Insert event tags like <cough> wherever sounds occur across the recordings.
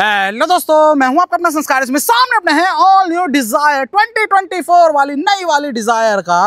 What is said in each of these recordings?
Hello दोस्तों मैं हूं आपका अपना संस्कार इसमें सामने अपने हैं ऑल न्यू डिजायर 2024 वाली नई वाली डिजायर का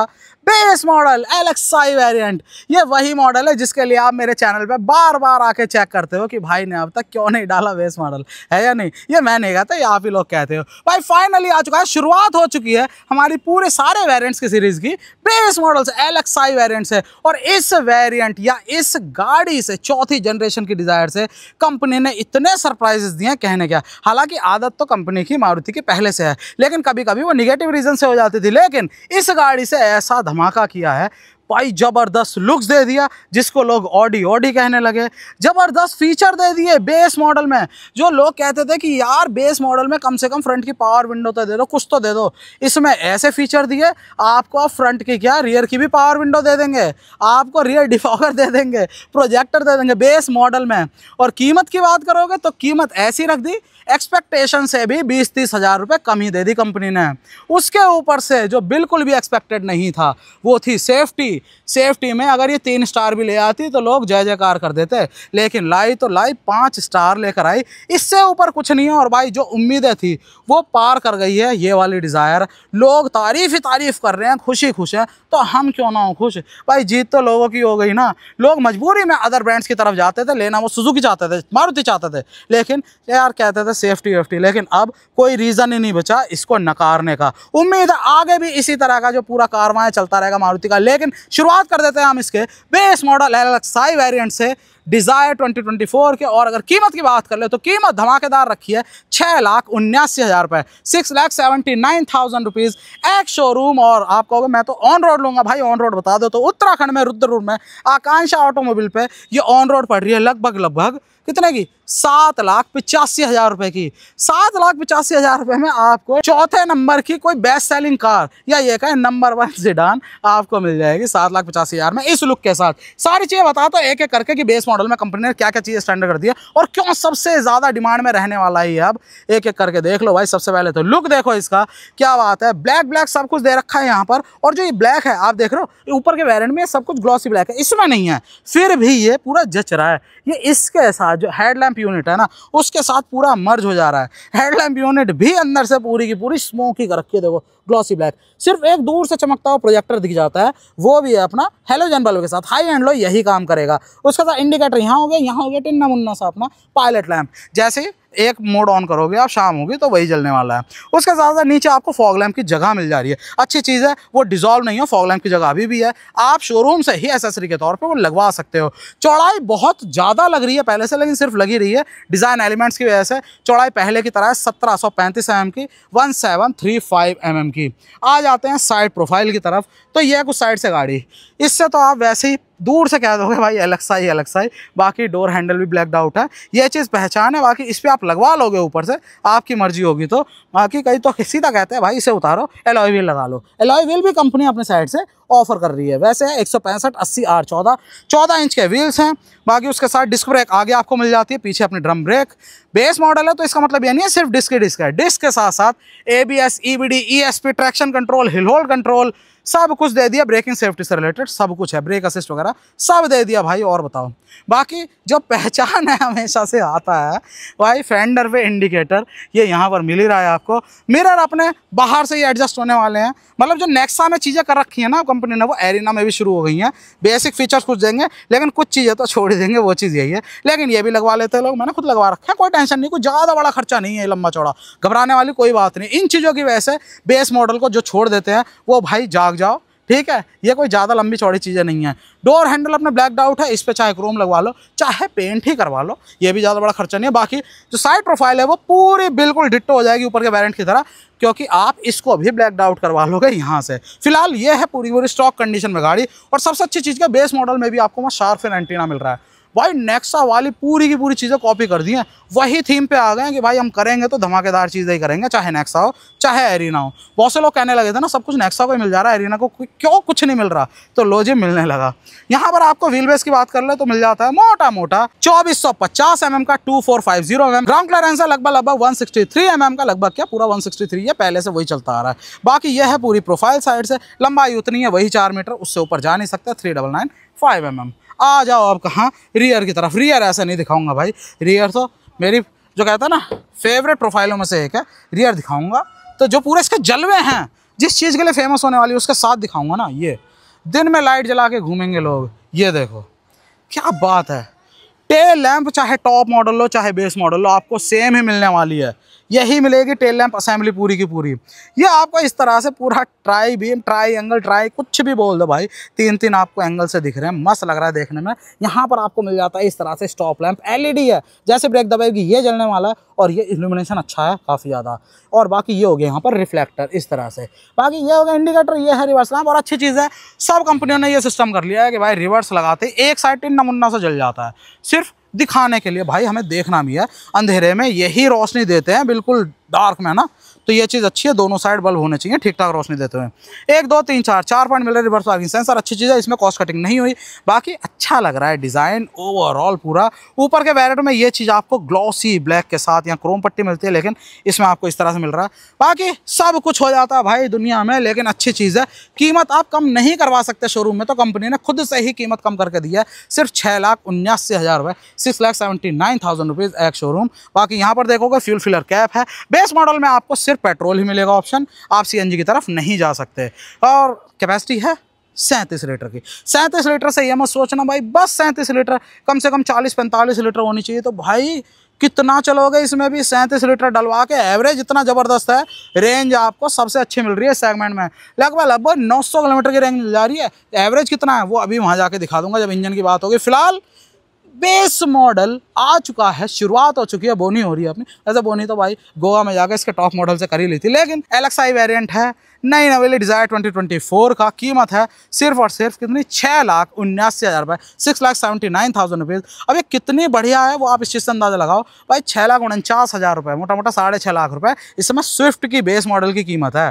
base model L X I variant ये वही मॉडल है जिसके लिए आप मेरे चैनल पे बार बार आके चेक करते हो कि भाई ने अब तक क्यों नहीं डाला बेस मॉडल है या नहीं ये मैं नहीं कहता ये आप ही लोग कहते हो भाई फाइनली आ चुका है शुरुआत हो चुकी है हमारी पूरे सारे वेरियंट्स की सीरीज़ की base models L X I variants है और इस वेरियंट या इस गाड़ी से चौथी जनरेशन की डिज़ायर से कंपनी ने इतने सरप्राइजेस दिए कहने क्या हालांकि आदत तो कंपनी की मारुति की पहले से है लेकिन कभी कभी वो निगेटिव रीज़न से हो जाती थी लेकिन इस गाड़ी से ऐसा धमाका किया है भाई ज़बरदस्त लुक्स दे दिया जिसको लोग ऑडी ऑडी कहने लगे ज़बरदस्त फीचर दे दिए बेस मॉडल में जो लोग कहते थे कि यार बेस मॉडल में कम से कम फ्रंट की पावर विंडो तो दे दो कुछ तो दे दो इसमें ऐसे फीचर दिए आपको फ्रंट की क्या रियर की भी पावर विंडो दे देंगे आपको रियर डिफॉगर दे देंगे प्रोजेक्टर दे देंगे बेस मॉडल में और कीमत की बात करोगे तो कीमत ऐसी रख दी एक्सपेक्टेशन से भी बीस तीस हज़ार रुपये कम ही दे दी कंपनी ने उसके ऊपर से जो बिल्कुल भी एक्सपेक्टेड नहीं था वो थी सेफ्टी थी सेफ्टी में अगर ये तीन स्टार भी ले आती तो लोग जय जयकार कर देते लेकिन लाई तो लाई पाँच स्टार लेकर आई इससे ऊपर कुछ नहीं है और भाई जो उम्मीदें थी वो पार कर गई है ये वाली डिज़ायर लोग तारीफ़ ही तारीफ़ कर रहे हैं खुशी खुश हैं तो हम क्यों ना हो खुश भाई जीत तो लोगों की हो गई ना लोग मजबूरी में अदर ब्रांड्स की तरफ जाते थे लेना वो सुजुकी चाहते थे मारुति चाहते थे लेकिन यार कहते थे सेफ्टी वेफ्टी लेकिन अब कोई रीज़न ही नहीं बचा इसको नकारने का उम्मीद है आगे भी इसी तरह का जो पूरा कारवाएँ चलता रहेगा मारुति का लेकिन शुरुआत कर देते हैं हम इसके बेस मॉडल एल अलग आई वेरियंट से डिज़ायर 2024 के और अगर कीमत की बात कर ले तो कीमत धमाकेदार रखी है छः लाख उन्यासी हज़ार रुपये six lakh seventy nine thousand rupees एक शोरूम और आप कहोगे मैं तो ऑन रोड लूँगा भाई ऑन रोड बता दो तो उत्तराखंड में रुद्रपुर में आकांक्षा ऑटोमोबाइल पर ये ऑन रोड पड़ रही है लगभग लगभग कितने की सात लाख पिचासी हज़ार रुपये की सात लाख पिचासी हज़ार रुपये में आपको चौथे नंबर की कोई बेस्ट सेलिंग कार या ये कहें नंबर वन सीडान आपको मिल जाएगी सात लाख पचासी हज़ार में इस लुक के साथ सारी चीज़ें बता तो एक एक करके कि बेस मॉडल मॉडल में कंपनी ने क्या क्या चीज़ें स्टैंडर्ड कर दी है और क्यों सबसे ज़्यादा डिमांड में रहने वाला है अब एक एक करके देख लो भाई सबसे पहले तो लुक देखो इसका क्या बात है ब्लैक ब्लैक सब कुछ दे रखा है यहाँ पर और जो ये ब्लैक है आप देख रहे हो ऊपर के वेरियंट में सब कुछ ग्लॉसी ब्लैक है इसमें नहीं है फिर भी ये पूरा जच रहा है ये इसके साथ जो हेडलैम्प यूनिट है ना उसके साथ पूरा मर्ज हो जा रहा है हेडलैम्प यूनिट भी अंदर से पूरी की पूरी स्मोक ही कर रखी है देखो ग्लॉसी ब्लैक सिर्फ एक दूर से चमकता हुआ प्रोजेक्टर दिख जाता है वो भी है अपना हेलोजन बल्ब के साथ हाई एंड लो यही काम करेगा उसके साथ इंडिकेटर यहाँ हो गया यहाँ हो गया टिन्ना मुन्ना सा अपना पायलट लैम्प जैसे एक मोड ऑन करोगे आप शाम होगी तो वही जलने वाला है उसके साथ साथ नीचे आपको फॉग लैम्प की जगह मिल जा रही है अच्छी चीज़ है वो डिजॉल्व नहीं हो फॉग लैम्प की जगह अभी भी है आप शोरूम से ही एसेसरी के तौर पर वो लगवा सकते हो चौड़ाई बहुत ज़्यादा लग रही है पहले से लेकिन सिर्फ लगी रही है डिज़ाइन एलिमेंट्स की वजह से चौड़ाई पहले की तरह सत्रह सौ पैंतीस एम mm की one seven three five M M की आ जाते हैं साइड प्रोफाइल की तरफ तो यह कुछ साइड से गाड़ी इससे तो आप वैसे ही दूर से कह दोगे भाई एलेक्सा ही एलेक्सा ही बाकी डोर हैंडल भी ब्लैक आउट है ये चीज़ पहचान है बाकी इस पर आप लगवा लोगे ऊपर से आपकी मर्जी होगी तो बाकी कई तो सीधा कहते हैं भाई इसे उतारो एलॉय व्हील लगा लो एलॉय व्हील भी कंपनी अपने साइड से ऑफर कर रही है वैसे एक सौ पैंसठ अस्सी आर चौदह चौदह इंच के व्हील्स हैं बाकी उसके साथ डिस्क ब्रेक आगे आपको मिल जाती है पीछे अपनी ड्रम ब्रेक बेस मॉडल है तो इसका मतलब ये नहीं है सिर्फ डिस्क ही डिस्क है डिस्क के साथ साथ A B S E B D E S P traction control hill hold control सब कुछ दे दिया ब्रेकिंग सेफ्टी से रिलेटेड सब कुछ है ब्रेक असिस्ट वगैरह सब दे दिया भाई और बताओ बाकी जो पहचान है हमेशा से आता है भाई फेंडर पे इंडिकेटर ये यहाँ पर मिल ही रहा है आपको मिरर अपने बाहर से ही एडजस्ट होने वाले हैं मतलब जो नेक्सा में चीज़ें कर रखी हैं ना कंपनी ने वो एरिना में भी शुरू हो गई हैं बेसिक फीचर्स कुछ देंगे लेकिन कुछ चीज़ें तो छोड़ देंगे वो चीज़ यही है लेकिन ये भी लगवा लेते हैं लोग मैंने खुद लगवा रखा है कोई टेंशन नहीं कोई ज़्यादा बड़ा खर्चा नहीं है लंबा चौड़ा घबराने वाली कोई बात नहीं इन चीज़ों की वजह से बेस मॉडल को जो छोड़ देते हैं वो भाई जाग जाओ ठीक है ये कोई ज़्यादा लंबी चौड़ी चीज़ें नहीं है डोर हैंडल अपना ब्लैक डाउट है इस पर चाहे क्रोम लगवा लो चाहे पेंट ही करवा लो ये भी ज़्यादा बड़ा खर्चा नहीं है बाकी जो साइड प्रोफाइल है वो पूरी बिल्कुल डिट्टो हो जाएगी ऊपर के वैरेंट की तरह क्योंकि आप इसको अभी ब्लैक डाउट करवा लोगे यहाँ से फिलहाल ये है पूरी पूरी स्टॉक कंडीशन में गाड़ी और सबसे अच्छी चीज़ का बेस मॉडल में भी आपको वहाँ शार्फ एंड एंटीना मिल रहा है भाई नेक्सा वाली पूरी की पूरी चीज़ें कॉपी कर दी हैं वही थीम पे आ गए हैं कि भाई हम करेंगे तो धमाकेदार चीज़ें ही करेंगे चाहे नेक्सा हो चाहे एरिना हो बहुत से लोग कहने लगे थे ना सब कुछ नेक्सा को ही मिल जा रहा है एरिना को क्यों कुछ नहीं मिल रहा तो लो जी मिलने लगा यहाँ पर आपको व्हील बेस की बात कर ले तो मिल जाता है मोटा मोटा चौबीस सौ पचास एम एम का two four five zero M M ground clearance है लगभग लगभग one sixty three M M का लगभग क्या पूरा वन सिक्सटी थ्री है पहले से वही चलता आ रहा है बाकी यह है पूरी प्रोफाइल साइड से लंबाई उतनी है वही चार मीटर उससे ऊपर जा नहीं सकता three double nine five M M आ जाओ आप कहाँ रियर की तरफ रियर ऐसा नहीं दिखाऊंगा भाई रियर तो मेरी जो कहता है ना फेवरेट प्रोफाइलों में से एक है रियर दिखाऊंगा तो जो पूरे इसके जलवे हैं जिस चीज़ के लिए फेमस होने वाली है उसके साथ दिखाऊंगा ना ये दिन में लाइट जला के घूमेंगे लोग ये देखो क्या बात है टेल लैंप चाहे टॉप मॉडल लो चाहे बेस मॉडल लो आपको सेम ही मिलने वाली है यही मिलेगी टेल लैम्प असेंबली पूरी की पूरी ये आपको इस तरह से पूरा tri beam tri angle tri कुछ भी बोल दो भाई तीन तीन आपको एंगल से दिख रहे हैं मस्त लग रहा है देखने में यहाँ पर आपको मिल जाता है इस तरह से स्टॉप लैम्प एलईडी है जैसे ब्रेक दबाएगी ये जलने वाला है और ये इल्यूमिनेशन अच्छा है काफ़ी ज़्यादा और बाकी ये हो गया यहाँ पर रिफ्लेक्टर इस तरह से बाकी ये हो गया इंडिकेटर ये है रिवर्स लैम्प और अच्छी चीज़ है सब कंपनियों ने यह सिस्टम कर लिया है कि भाई रिवर्स लगाते एक साइड टिन्ना मुन्ना से जल जाता है सिर्फ दिखाने के लिए भाई हमें देखना भी है अंधेरे में यही रोशनी देते हैं बिल्कुल डार्क में है ना तो ये चीज़ अच्छी है दोनों साइड बल्ब होने चाहिए ठीक ठाक रोशनी देते हुए एक दो तीन चार चार पॉइंट मिल रहे रिवर्स पार्किंग सेंसर अच्छी चीज़ है इसमें कॉस्ट कटिंग नहीं हुई बाकी अच्छा लग रहा है डिज़ाइन ओवरऑल पूरा ऊपर के वैरेट में ये चीज़ आपको ग्लॉसी ब्लैक के साथ या क्रोम पट्टी मिलती है लेकिन इसमें आपको इस तरह से मिल रहा है बाकी सब कुछ हो जाता है भाई दुनिया में लेकिन अच्छी चीज़ है कीमत आप कम नहीं करवा सकते शोरूम में तो कंपनी ने खुद से ही कीमत कम करके दी है सिर्फ छः लाख उन्यासी हज़ार रुपये six lakh seventy nine thousand rupees एक शोरूम बाकी यहाँ पर देखोगे फ्यूल फिलर कैप है बेस मॉडल में आपको सिर्फ सिर्फ पेट्रोल ही मिलेगा ऑप्शन आप सी की तरफ नहीं जा सकते और कैपेसिटी है सैंतीस लीटर की सैंतीस लीटर से ये मत सोचना भाई बस सैंतीस लीटर कम से कम चालीस पैंतालीस लीटर होनी चाहिए तो भाई कितना चलोगे इसमें भी सैंतीस लीटर डलवा के एवरेज इतना ज़बरदस्त है रेंज आपको सबसे अच्छी मिल रही है सेगमेंट में लगभग लगभग सौ किलोमीटर की रेंज मिल जा रही है एवरेज कितना है वो अभी वहाँ जाके दिखा दूंगा जब इंजन की बात होगी फिलहाल बेस मॉडल आ चुका है शुरुआत हो चुकी है बोनी हो रही है अपनी वैसे बोनी तो भाई गोवा में जाकर इसके टॉप मॉडल से ही ली थी लेकिन एलेक्स आई वेरियंट है नई नवेली डिज़ायर 2024 का कीमत है सिर्फ और सिर्फ कितनी छः लाख उन्यासी हज़ार रुपये six lakh seventy nine thousand rupees अब ये कितनी बढ़िया है वो आप इस चीज़ से अंदाज़ा लगाओ भाई छः लाख उनचास हज़ार रुपये मोटा मोटा साढ़े छः लाख रुपये इस समय स्विफ्ट की बेस मॉडल की कीमत है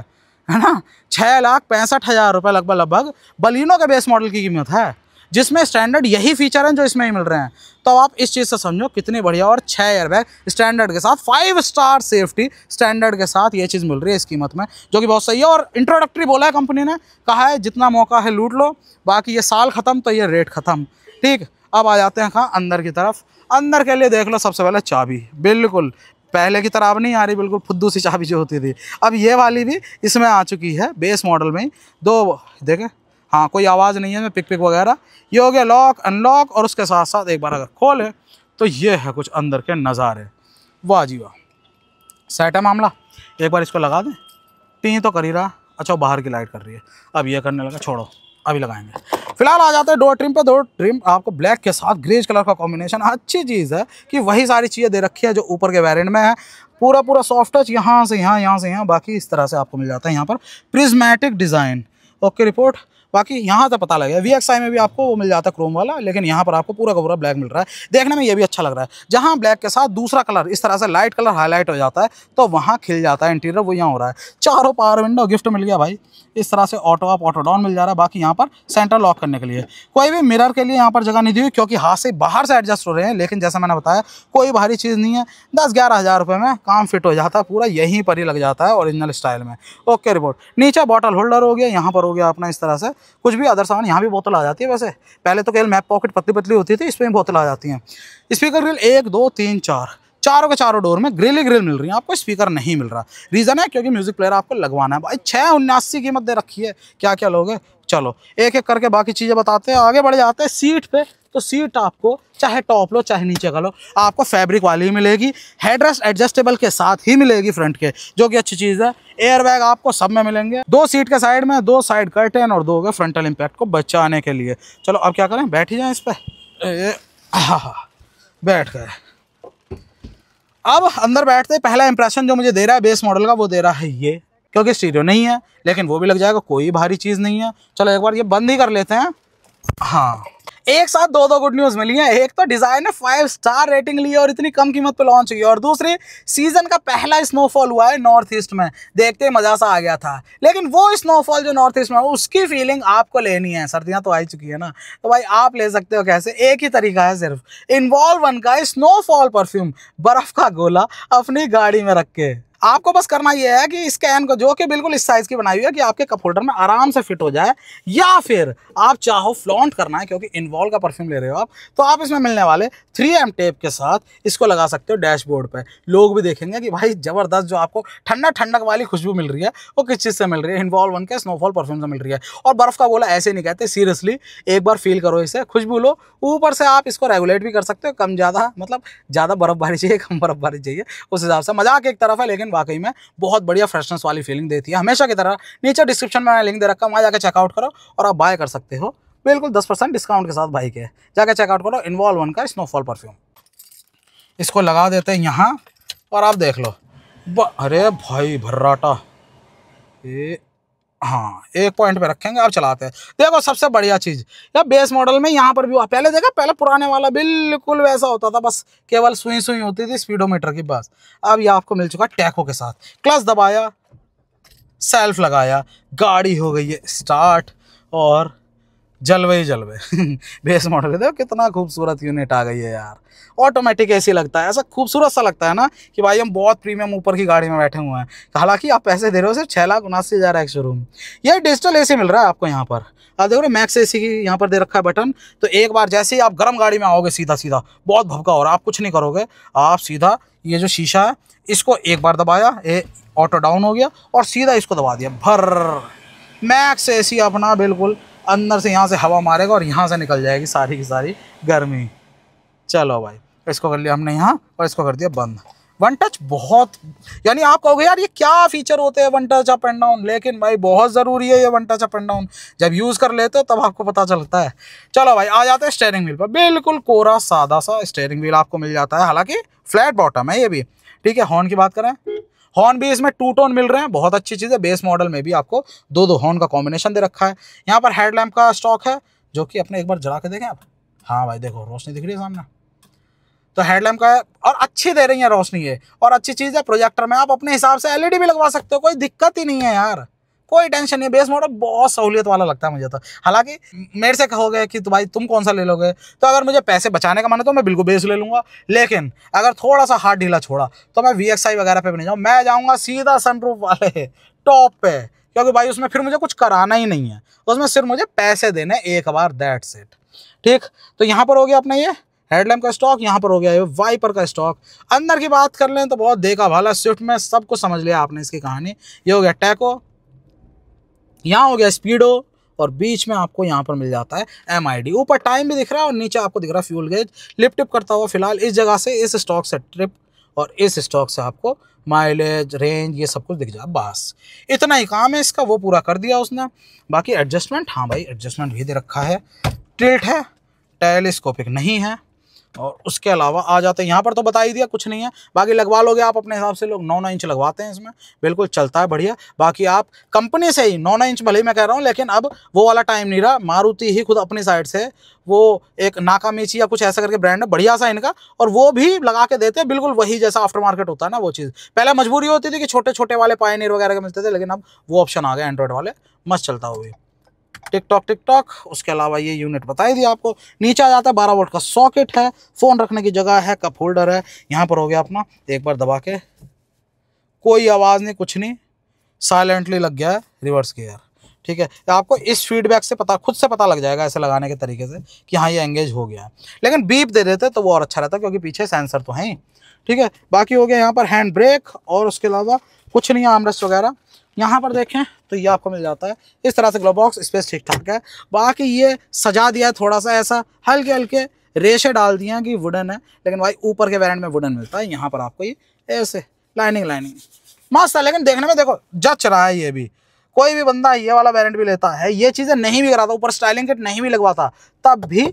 है ना छः लाख पैंसठ हज़ार रुपये लगभग लगभग बलिनो के बेस मॉडल की कीमत है जिसमें स्टैंडर्ड यही फीचर हैं जो इसमें ही मिल रहे हैं तो आप इस चीज़ से समझो कितनी बढ़िया और छः एयरबैग स्टैंडर्ड के साथ फाइव स्टार सेफ्टी स्टैंडर्ड के साथ ये चीज़ मिल रही है इस कीमत में जो कि बहुत सही है और इंट्रोडक्टरी बोला है कंपनी ने कहा है जितना मौका है लूट लो बाकी ये साल ख़त्म तो ये रेट ख़त्म ठीक अब आ जाते हैं कहाँ अंदर की तरफ अंदर के लिए देख लो सबसे पहले चाबी बिल्कुल पहले की तरह अब नहीं आ रही बिल्कुल फुद्दू सी चाबी जो होती थी अब ये वाली भी इसमें आ चुकी है बेस मॉडल में दो देखें हाँ कोई आवाज़ नहीं है मैं पिक पिक वगैरह ये हो गया लॉक अनलॉक और उसके साथ साथ एक बार अगर खोलें तो ये है कुछ अंदर के नज़ारे वाह जी वाह सेट है मामला एक बार इसको लगा दें टी तो कर ही रहा अच्छा बाहर की लाइट कर रही है अब ये करने लगा छोड़ो अभी लगाएंगे फिलहाल आ जाते हैं डोर ट्रिम पे डोर ट्रिम आपको ब्लैक के साथ ग्रेज कलर का कॉम्बिनेशन अच्छी चीज़ है कि वही सारी चीज़ें दे रखी है जो ऊपर के वेरिएंट में है पूरा पूरा सॉफ्ट टच यहाँ से यहाँ यहाँ से यहाँ बाकी इस तरह से आपको मिल जाता है यहाँ पर प्रिज्मेटिक डिज़ाइन ओके रिपोर्ट बाकी यहाँ से पता लगेगा वी में भी आपको वो मिल जाता है क्रोम वाला लेकिन यहाँ पर आपको पूरा का पूरा ब्लैक मिल रहा है देखने में ये भी अच्छा लग रहा है जहाँ ब्लैक के साथ दूसरा कलर इस तरह से लाइट कलर हाईलाइट हो जाता है तो वहाँ खिल जाता है इंटीरियर वो यहाँ हो रहा है चारों पावर विंडो गिफ्ट मिल गया भाई इस तरह से ऑटो अप ऑटो डाउन मिल जा रहा है बाकी यहाँ पर सेंटर लॉक करने के लिए कोई भी मिरर के लिए यहाँ पर जगह नहीं दी हुई क्योंकि हाथ से बाहर से एडजस्ट हो रहे हैं लेकिन जैसा मैंने बताया कोई भारी चीज़ नहीं है दस ग्यारह हज़ार रुपये में काम फिट हो जाता है पूरा यहीं पर ही लग जाता है ओरिजिनल स्टाइल में ओके रिपोर्ट नीचे बॉटल होल्डर हो गया यहाँ पर हो गया अपना इस तरह से कुछ भी अदर सामान यहाँ भी बोतल आ जाती है वैसे पहले तो केवल मैप पॉकेट पतली पतली होती थी इसमें बोतल आ जाती हैं स्पीकर ग्रिल एक दो तीन चार चारों के चारों डोर में ग्रिल ही ग्रिल मिल रही है आपको स्पीकर नहीं मिल रहा रीज़न है क्योंकि म्यूज़िक प्लेयर आपको लगवाना है भाई छः उन्यासी कीमत दे रखी है क्या क्या लोगे चलो एक एक करके बाकी चीज़ें बताते हैं आगे बढ़ जाते हैं सीट पे तो सीट आपको चाहे टॉप लो चाहे नीचे का लो आपको फैब्रिक वाली ही मिलेगी हेडरेस्ट एडजस्टेबल के साथ ही मिलेगी फ्रंट के जो कि अच्छी चीज़ है एयर बैग आपको सब में मिलेंगे दो सीट के साइड में दो साइड कर्टेन और दो गए फ्रंटल इम्पैक्ट को बचाने के लिए चलो अब क्या करें बैठ ही जाए इस पर हाँ बैठ गए अब अंदर बैठते पहला इंप्रेशन जो मुझे दे रहा है बेस मॉडल का वो दे रहा है ये क्योंकि स्टीरियो नहीं है लेकिन वो भी लग जाएगा कोई भारी चीज़ नहीं है चलो एक बार ये बंद ही कर लेते हैं हाँ एक साथ दो दो गुड न्यूज मिली है एक तो डिजाइन ने फाइव स्टार रेटिंग ली है और इतनी कम कीमत पे लॉन्च हुई है और दूसरी सीजन का पहला स्नोफॉल हुआ है नॉर्थ ईस्ट में देखते ही मजा सा आ गया था लेकिन वो स्नोफॉल जो नॉर्थ ईस्ट में उसकी फीलिंग आपको लेनी है सर्दियां तो आई चुकी है ना तो भाई आप ले सकते हो कैसे एक ही तरीका है सिर्फ इन्वॉल्व वन का स्नोफॉल परफ्यूम बर्फ का गोला अपनी गाड़ी में रख के आपको बस करना यह है कि इस कैन को जो कि बिल्कुल इस साइज़ की बनाई हुई है कि आपके कप होल्डर में आराम से फिट हो जाए या फिर आप चाहो फ्लॉन्ट करना है क्योंकि इन्वॉल्व का परफ्यूम ले रहे हो आप तो आप इसमें मिलने वाले थ्री एम टेप के साथ इसको लगा सकते हो डैशबोर्ड पर लोग भी देखेंगे कि भाई ज़बरदस्त जो आपको ठंडा ठंडक वाली खुशबू मिल रही है वो किस चीज़ से मिल रही है इन्वॉल्व वन के स्नोफॉल परफ्यूम से मिल रही है और बर्फ़ का बोला ऐसे नहीं कहते सीरियसली एक बार फील करो इसे खुशबू लो ऊपर से आप इसको रेगुलेट भी कर सकते हो कम ज़्यादा मतलब ज़्यादा बर्फ़बारी चाहिए कम बर्फ़बारी चाहिए उस हिसाब से मजाक एक तरफ है लेकिन वाकई में बहुत बढ़िया फ्रेशनेस वाली फीलिंग देती है हमेशा की तरह नीचे डिस्क्रिप्शन में लिंक दे रखा है वहाँ जाकर चेकआउट करो और आप बाय कर सकते हो बिल्कुल दस परसेंट डिस्काउंट के साथ भाई के जाकर चेकआउट करो इन्वॉल्व वन का स्नोफॉल परफ्यूम इसको लगा देते हैं यहाँ और आप देख लो अरे भाई भर्राटा ये हाँ एक पॉइंट पे रखेंगे आप चलाते हैं देखो सबसे बढ़िया चीज़ या बेस मॉडल में यहाँ पर भी हुआ पहले देखा पहले पुराने वाला बिल्कुल वैसा होता था बस केवल सुई सुई होती थी स्पीडोमीटर की बस अब ये आपको मिल चुका टैको के साथ क्लच दबाया सेल्फ लगाया गाड़ी हो गई है स्टार्ट और जलवे ही जलवे <laughs> बेस मॉडल देखो कितना खूबसूरत यूनिट आ गई है यार ऑटोमेटिक ए लगता है ऐसा खूबसूरत सा लगता है ना कि भाई हम बहुत प्रीमियम ऊपर की गाड़ी में बैठे हुए हैं हालांकि आप पैसे दे रहे हो सिर्फ छः लाख उनासी हज़ार एक शोरूम ये डिजिटल ए मिल रहा है आपको यहाँ पर आप देखो मैक्स सी की यहाँ पर दे रखा है बटन तो एक बार जैसे ही आप गर्म गाड़ी में आओगे सीधा सीधा बहुत भपका हो रहा आप कुछ नहीं करोगे आप सीधा ये जो शीशा है इसको एक बार दबाया ये ऑटो डाउन हो गया और सीधा इसको दबा दिया भर मैक्स ए अपना बिल्कुल अंदर से यहाँ से हवा मारेगा और यहाँ से निकल जाएगी सारी की सारी गर्मी चलो भाई इसको कर लिया हमने यहाँ और इसको कर दिया बंद वन टच बहुत यानी आप कहोगे यार ये क्या फीचर होते हैं one touch up and down लेकिन भाई बहुत ज़रूरी है ये one touch up and down जब यूज़ कर लेते हो तब आपको पता चलता है चलो भाई आ जाते हैं स्टेयरिंग व्हील पर बिल्कुल कोरा सादा सा स्टेयरिंग व्हील आपको मिल जाता है हालांकि फ्लैट बॉटम है ये भी ठीक है हॉर्न की बात करें हॉर्न भी इसमें टू टोन मिल रहे हैं बहुत अच्छी चीज़ है बेस मॉडल में भी आपको दो दो हॉर्न का कॉम्बिनेशन दे रखा है यहाँ पर हेडलैम्प का स्टॉक है जो कि अपने एक बार जला के देखें आप हाँ भाई देखो रोशनी दिख रही है सामने तो हेडलैम्प का है और अच्छी दे रही है रोशनी है और अच्छी चीज़ है प्रोजेक्टर में आप अपने हिसाब से एलईडी भी लगवा सकते हो कोई दिक्कत ही नहीं है यार कोई टेंशन नहीं बेस मॉडल बहुत सहूलियत वाला लगता है मुझे तो हालांकि मेरे से कहोगे कि तो भाई तुम कौन सा ले लोगे तो अगर मुझे पैसे बचाने का मन है तो मैं बिल्कुल बेस ले लूँगा लेकिन अगर थोड़ा सा हार्ड ढीला छोड़ा तो मैं वी वगैरह पर भी नहीं जाऊँ मैं जाऊँगा सीधा सनप्रूफ वाले टॉप पे क्योंकि भाई उसमें फिर मुझे कुछ कराना ही नहीं है उसमें सिर्फ मुझे पैसे देने एक बार दैट सेट ठीक तो यहाँ पर हो गया अपना ये हेडलैम्प का स्टॉक यहाँ पर हो गया ये वाइपर का स्टॉक अंदर की बात कर लें तो बहुत देखा भाला स्विफ्ट में सब कुछ समझ लिया आपने इसकी कहानी ये हो गया टैको यहाँ हो गया स्पीडो और बीच में आपको यहाँ पर मिल जाता है एम ऊपर टाइम भी दिख रहा है और नीचे आपको दिख रहा है फ्यूल गेज लिप टिप करता हुआ फिलहाल इस जगह से इस स्टॉक से ट्रिप और इस स्टॉक से आपको माइलेज रेंज ये सब कुछ दिख जाए बस इतना ही काम है इसका वो पूरा कर दिया उसने बाकी एडजस्टमेंट हाँ भाई एडजस्टमेंट भी दे रखा है टिल्ट है टेलीस्कोपिक नहीं है और उसके अलावा आ जाते हैं यहाँ पर तो बता ही दिया कुछ नहीं है बाकी लगवा लोगे आप अपने हिसाब से लोग नौ नौ इंच लगवाते हैं इसमें बिल्कुल चलता है बढ़िया बाकी आप कंपनी से ही नौ नौ इंच भले ही मैं कह रहा हूँ लेकिन अब वो वाला टाइम नहीं रहा मारुति ही खुद अपनी साइड से वो एक नाकामीची या कुछ ऐसा करके ब्रांड है बढ़िया सा इनका और वो भी लगा के देते हैं बिल्कुल वही जैसा आफ्टर मार्केट होता है ना वो चीज़ पहले मजबूरी होती थी कि छोटे छोटे वाले पायनियर वगैरह के मिलते थे लेकिन अब वो ऑप्शन आ गया एंड्रॉयड वाले मस्त चलता हुआ टिक टॉक टिक टॉक उसके अलावा ये यूनिट बताई दी दिया आपको नीचे आ जाता है बारह वोल्ट का सॉकेट है फ़ोन रखने की जगह है कप होल्डर है यहाँ पर हो गया अपना एक बार दबा के कोई आवाज़ नहीं कुछ नहीं साइलेंटली लग गया है रिवर्स गियर ठीक है आपको इस फीडबैक से पता खुद से पता लग जाएगा ऐसे लगाने के तरीके से कि हाँ ये एंगेज हो गया है लेकिन बीप दे देते तो वो और अच्छा रहता क्योंकि पीछे सेंसर तो हैं ठीक है बाकी हो गया यहाँ पर हैंड ब्रेक और उसके अलावा कुछ नहीं है आमरेस्ट वगैरह यहाँ पर देखें तो ये आपको मिल जाता है इस तरह से ग्लोव बॉक्स स्पेस ठीक ठाक है बाकी ये सजा दिया है थोड़ा सा ऐसा हल्के हल्के रेशे डाल दिए हैं कि वुडन है लेकिन भाई ऊपर के वेरेंट में वुडन मिलता है यहाँ पर आपको ये ऐसे लाइनिंग लाइनिंग मस्त है लेकिन देखने में देखो जच रहा है ये भी कोई भी बंदा ये वाला वेरेंट भी लेता है ये चीज़ें नहीं भी कराता ऊपर स्टाइलिंग किट नहीं भी लगवाता तब भी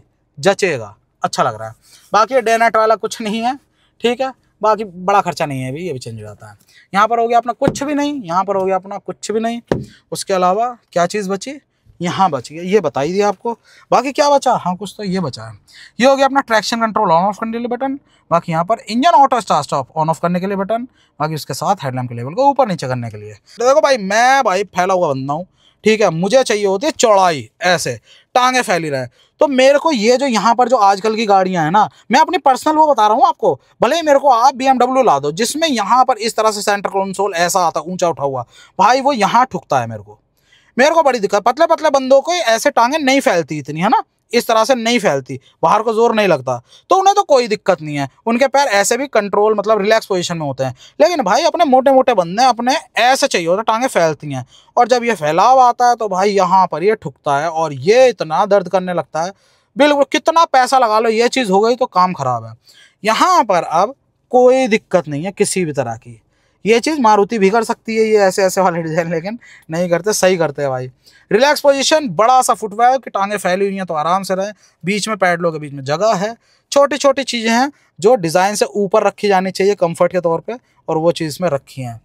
जचेगा अच्छा लग रहा है बाकी डेनेट वाला कुछ नहीं है ठीक है बाकी बड़ा खर्चा नहीं है अभी ये भी चेंज हो जाता है यहाँ पर हो गया अपना कुछ भी नहीं यहाँ पर हो गया अपना कुछ भी नहीं उसके अलावा क्या चीज़ बची यहाँ बच गया ये बताई दिया आपको बाकी क्या बचा हाँ कुछ तो ये बचा है ये हो गया अपना ट्रैक्शन कंट्रोल ऑन ऑफ करने के लिए बटन बाकी यहाँ पर engine auto start stop on off करने के लिए बटन बाकी उसके साथ हेडलैम्प के लेवल को ऊपर नीचे करने के लिए तो देखो भाई मैं भाई फैला हुआ बंदा हूँ ठीक है मुझे चाहिए होती है चौड़ाई ऐसे टांगे फैली रहे तो मेरे को ये जो यहाँ पर जो आजकल की गाड़ियाँ हैं ना मैं अपनी पर्सनल वो बता रहा हूँ आपको भले ही मेरे को आप बी ला दो जिसमें यहाँ पर इस तरह से सेंटर कंसोल ऐसा आता ऊंचा उठा हुआ भाई वो यहाँ ठुकता है मेरे को मेरे को बड़ी दिक्कत पतले पतले बंदों को ऐसे टांगे नहीं फैलती इतनी है ना इस तरह से नहीं फैलती बाहर को जोर नहीं लगता तो उन्हें तो कोई दिक्कत नहीं है उनके पैर ऐसे भी कंट्रोल मतलब रिलैक्स पोजिशन में होते हैं लेकिन भाई अपने मोटे मोटे बंदे अपने ऐसे चाहिए होते टांगे फैलती हैं और जब ये फैलाव आता है तो भाई यहाँ पर ये ठुकता है और ये इतना दर्द करने लगता है बिल्कुल कितना पैसा लगा लो ये चीज़ हो गई तो काम ख़राब है यहाँ पर अब कोई दिक्कत नहीं है किसी भी तरह की ये चीज़ मारुति भी कर सकती है ये ऐसे ऐसे वाले डिज़ाइन लेकिन नहीं करते सही करते हैं भाई रिलैक्स पोजीशन बड़ा सा फुटवेयर कि टांगे फैली हुई हैं तो आराम से रहें बीच में पैडलों के बीच में जगह है छोटी छोटी चीज़ें हैं जो डिज़ाइन से ऊपर रखी जानी चाहिए कम्फर्ट के तौर पर और वो चीज़ में रखी हैं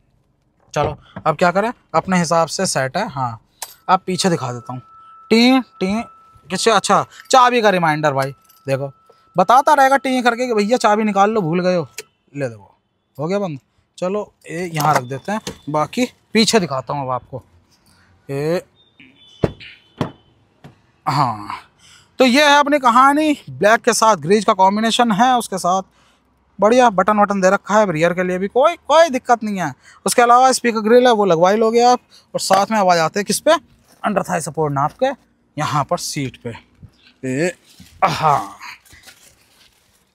चलो अब क्या करें अपने हिसाब से सेट है हाँ अब पीछे दिखा देता हूँ टी टी किसी अच्छा चाबी का रिमाइंडर भाई देखो बताता रहेगा टी करके कि भैया चाबी निकाल लो भूल गए हो ले दो हो गया बंद चलो ये यहाँ रख देते हैं बाकी पीछे दिखाता हूँ अब आपको ये हाँ तो ये है अपनी कहानी ब्लैक के साथ ग्रीज का कॉम्बिनेशन है उसके साथ बढ़िया बटन वटन दे रखा है रियर के लिए भी कोई कोई दिक्कत नहीं है उसके अलावा स्पीकर ग्रिल है वो लगवा ही लोगे आप और साथ में आवाज़ आते हैं किस पे अंडर थाई सपोर्ट नाप के यहाँ पर सीट पे ए, हाँ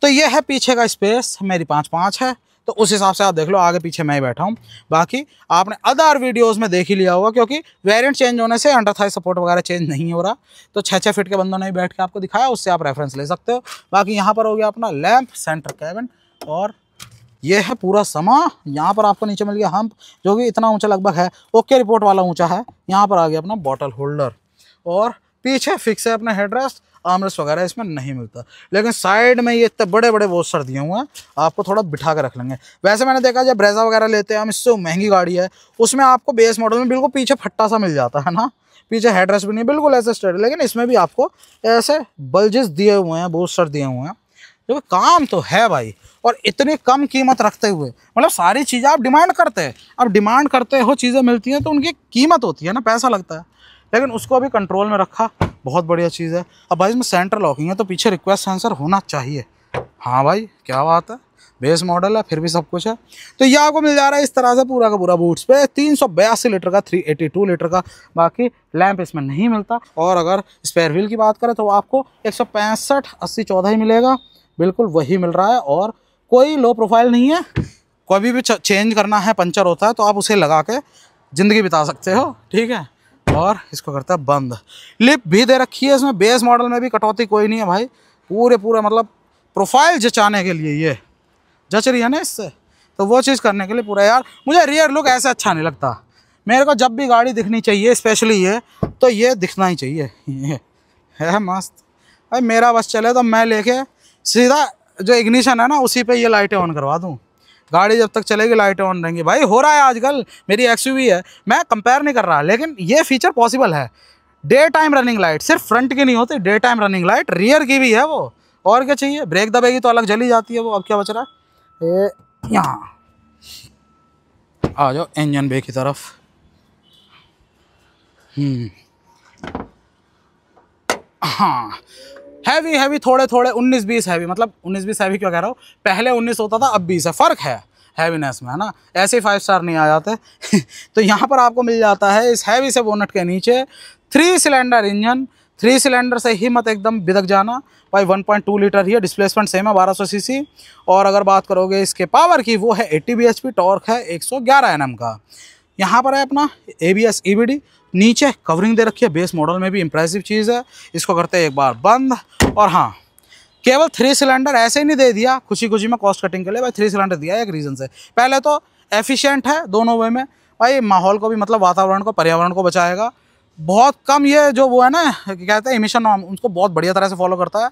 तो ये है पीछे का स्पेस मेरी पाँच पाँच है तो उस हिसाब से आप देख लो आगे पीछे मैं ही बैठा हूँ बाकी आपने अदर वीडियोज़ में देख ही लिया होगा क्योंकि वेरियंट चेंज होने से अंडर थाई सपोर्ट वगैरह चेंज नहीं हो रहा तो छः छः फिट के बंदों ने बैठ के आपको दिखाया उससे आप रेफरेंस ले सकते हो बाकी यहाँ पर हो गया अपना लैम्प सेंटर कैबिन और ये है पूरा समा यहाँ पर आपको नीचे मिल गया हम्प जो कि इतना ऊंचा लगभग है ओके रिपोर्ट वाला ऊंचा है यहाँ पर आ गया अपना बॉटल होल्डर और पीछे फिक्स है अपना हेडरेस्ट आमरस वगैरह इसमें नहीं मिलता लेकिन साइड में ये इतने बड़े बड़े बहुत दिए हुए हैं आपको थोड़ा बिठा के रख लेंगे वैसे मैंने देखा जब ब्रेजा वगैरह लेते हैं हम इससे महंगी गाड़ी है उसमें आपको बेस मॉडल में बिल्कुल पीछे फट्टा सा मिल जाता है ना पीछे हेडरेस्ट भी नहीं बिल्कुल ऐसे स्टेड लेकिन इसमें भी आपको ऐसे बल्जिस दिए हुए हैं सर दिए हुए हैं देखो काम तो है भाई और इतनी कम कीमत रखते हुए मतलब सारी चीज़ें आप डिमांड करते हैं आप डिमांड करते हो चीज़ें मिलती हैं तो उनकी कीमत होती है ना पैसा लगता है लेकिन उसको अभी कंट्रोल में रखा बहुत बढ़िया चीज़ है अब भाई इसमें सेंटर लॉकिंग है तो पीछे रिक्वेस्ट सेंसर होना चाहिए हाँ भाई क्या बात है बेस मॉडल है फिर भी सब कुछ है तो ये आपको मिल जा रहा है इस तरह से पूरा का पूरा बूट्स पे तीन लीटर का 382 लीटर का बाकी लैंप इसमें नहीं मिलता और अगर स्पेयर व्हील की बात करें तो आपको एक सौ पैंसठ अस्सी चौदह ही मिलेगा बिल्कुल वही मिल रहा है और कोई लो प्रोफाइल नहीं है कभी भी चेंज करना है पंचर होता है तो आप उसे लगा के ज़िंदगी बिता सकते हो ठीक है और इसको करता है बंद लिप भी दे रखी है इसमें बेस मॉडल में भी कटौती कोई नहीं है भाई पूरे पूरे मतलब प्रोफाइल जचाने के लिए ये जच रही है ना इससे तो वो चीज़ करने के लिए पूरा यार मुझे रियर लुक ऐसे अच्छा नहीं लगता मेरे को जब भी गाड़ी दिखनी चाहिए स्पेशली ये तो ये दिखना ही चाहिए ये है मस्त भाई मेरा बस चले तो मैं लेके सीधा जो इग्निशन है ना उसी पे ये लाइटें ऑन करवा दूँ गाड़ी जब तक चलेगी लाइटें ऑन रहेंगी भाई हो रहा है आजकल मेरी एक्स है मैं कंपेयर नहीं कर रहा लेकिन ये फीचर पॉसिबल है डे टाइम रनिंग लाइट सिर्फ फ्रंट की नहीं होती day time running light rear की भी है वो और क्या चाहिए ब्रेक दबेगी तो अलग जली जाती है वो अब क्या बच रहा है यहाँ आ जाओ इंजन बे की तरफ हम्म। हाँ हैवी हैवी थोड़े थोड़े 19 बीस हैवी मतलब 19 बीस हैवी क्यों कह रहा हूँ पहले 19 होता था अब 20 है फ़र्क है हैवीनेस में है ना ऐसे ही फाइव स्टार नहीं आ जाते <laughs> तो यहाँ पर आपको मिल जाता है इस हैवी से बोनट के नीचे three cylinder engine three cylinder से ही मत एकदम बिदक जाना भाई 1.2 लीटर ही है डिस्प्लेसमेंट सेम है 1200 सीसी और अगर बात करोगे इसके पावर की वो है 80 बीएचपी टॉर्क है 111 nm का यहाँ पर है अपना A B S E B D नीचे कवरिंग दे रखी है बेस मॉडल में भी इंप्रेसिव चीज़ है इसको करते हैं एक बार बंद और हाँ केवल थ्री सिलेंडर ऐसे ही नहीं दे दिया खुशी खुशी में कॉस्ट कटिंग के लिए भाई थ्री सिलेंडर दिया एक रीज़न से पहले तो एफिशिएंट है दोनों वे में भाई माहौल को भी मतलब वातावरण को पर्यावरण को बचाएगा बहुत कम ये जो वो है ना कहते हैं इमिशन नॉम उसको बहुत बढ़िया तरह से फॉलो करता है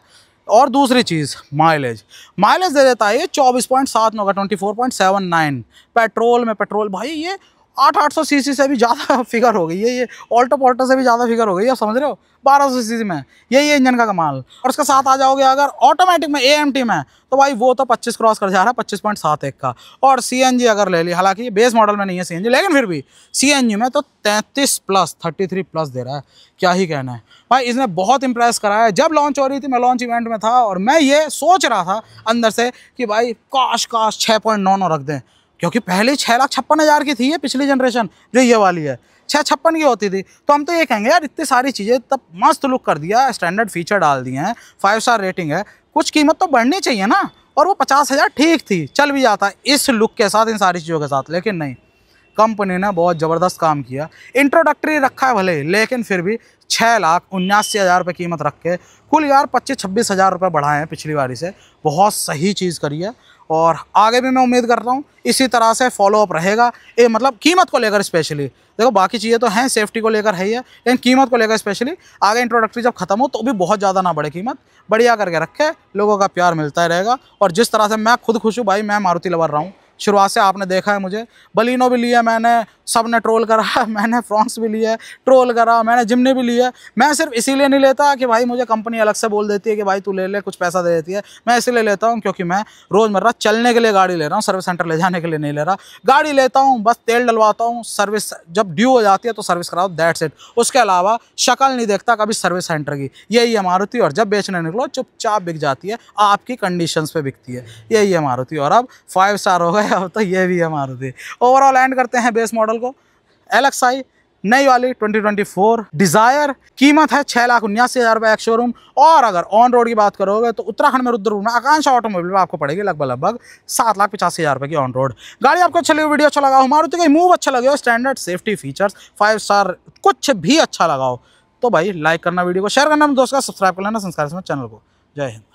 और दूसरी चीज़ माइलेज माइलेज दे देता है ये चौबीस पॉइंट सात नौ का twenty four point seven nine petrol में पेट्रोल भाई ये आठ आठ सौ सी से भी ज़्यादा <laughs> फिगर हो गई है ये ऑल्टो पोल्टो से भी ज़्यादा फिगर हो गई है आप समझ रहे हो बारह सौ सी में यही इंजन का कमाल और उसके साथ आ जाओगे अगर ऑटोमेटिक में ए में तो भाई वो तो पच्चीस क्रॉस कर जा रहा है पच्चीस पॉइंट सात एक का और सी अगर ले ली हालांकि ये बेस मॉडल में नहीं है सी लेकिन फिर भी सी में तो तैंतीस प्लस थर्टी थ्री प्लस दे रहा है क्या ही कहना है भाई इसने बहुत इंप्रेस कराया जब लॉन्च हो रही थी मैं लॉन्च इवेंट में था और मैं ये सोच रहा था अंदर से कि भाई काश काश छः पॉइंट नौ नौ रख दें क्योंकि पहले छः लाख छप्पन हज़ार की थी ये पिछली जनरेशन जो ये वाली है छः छप्पन की होती थी तो हम तो ये कहेंगे यार इतनी सारी चीज़ें तब मस्त लुक कर दिया स्टैंडर्ड फीचर डाल दिए हैं फाइव स्टार रेटिंग है कुछ कीमत तो बढ़नी चाहिए ना और वो पचास हज़ार ठीक थी चल भी जाता इस लुक के साथ इन सारी चीज़ों के साथ लेकिन नहीं कंपनी ने बहुत ज़बरदस्त काम किया इंट्रोडक्टरी रखा है भले लेकिन फिर भी छः लाख उन्यासी हज़ार रुपये कीमत रख के कुल यार पच्चीस छब्बीस हज़ार रुपये बढ़ाए हैं पिछली बारी से बहुत सही चीज़ करी है और आगे भी मैं उम्मीद करता हूँ इसी तरह से फॉलोअप रहेगा ये मतलब कीमत को लेकर स्पेशली देखो बाकी चीज़ें तो हैं सेफ्टी को लेकर है ही है लेकिन कीमत को लेकर स्पेशली आगे इंट्रोडक्टरी जब ख़त्म हो तो भी बहुत ज़्यादा ना बढ़े कीमत बढ़िया करके रखे लोगों का प्यार मिलता रहेगा और जिस तरह से मैं खुद खुश हूँ भाई मैं मारुति लवर रहा हूँ शुरुआत से आपने देखा है मुझे बलिनो भी लिया मैंने सब ने ट्रोल करा मैंने फ्रॉन्स भी लिया ट्रोल करा मैंने जिमने भी लिया मैं सिर्फ इसीलिए नहीं लेता कि भाई मुझे कंपनी अलग से बोल देती है कि भाई तू ले ले कुछ पैसा दे देती है मैं इसीलिए लेता हूँ क्योंकि मैं रोज़मर्रा चलने के लिए गाड़ी ले रहा हूँ सर्विस सेंटर ले जाने के लिए नहीं ले रहा गाड़ी लेता हूँ बस तेल डलवाता हूँ सर्विस जब ड्यू हो जाती है तो सर्विस कराओ दैट सेट उसके अलावा शक्ल नहीं देखता कभी सर्विस सेंटर की यही है मारुति और जब बेचने निकलो चुपचाप बिक जाती है आपकी कंडीशन पर बिकती है यही है मारुति और अब फाइव स्टार हो गए अब तो ये भी है मारुति ओवरऑल एंड करते हैं बेस मॉडल को एलेक्स आई नई वाली 2024 डिज़ायर कीमत है छः लाख उन्यासी हज़ार रुपये एक शोरूम और अगर ऑन रोड की बात करोगे तो उत्तराखंड में रुद्रपुर में आकांक्षा ऑटोमोबाइल में आपको पड़ेगी लगभग लगभग सात लाख पचासी हज़ार रुपये की ऑन रोड गाड़ी आपको अच्छी लगी वीडियो अच्छा लगा हो मारुति कहीं मूव अच्छा लगे हो standard safety features five star कुछ भी अच्छा लगाओ तो भाई लाइक करना वीडियो को शेयर करना दोस्त का सब्सक्राइब कर लेना संस्कार चैनल को जय हिंद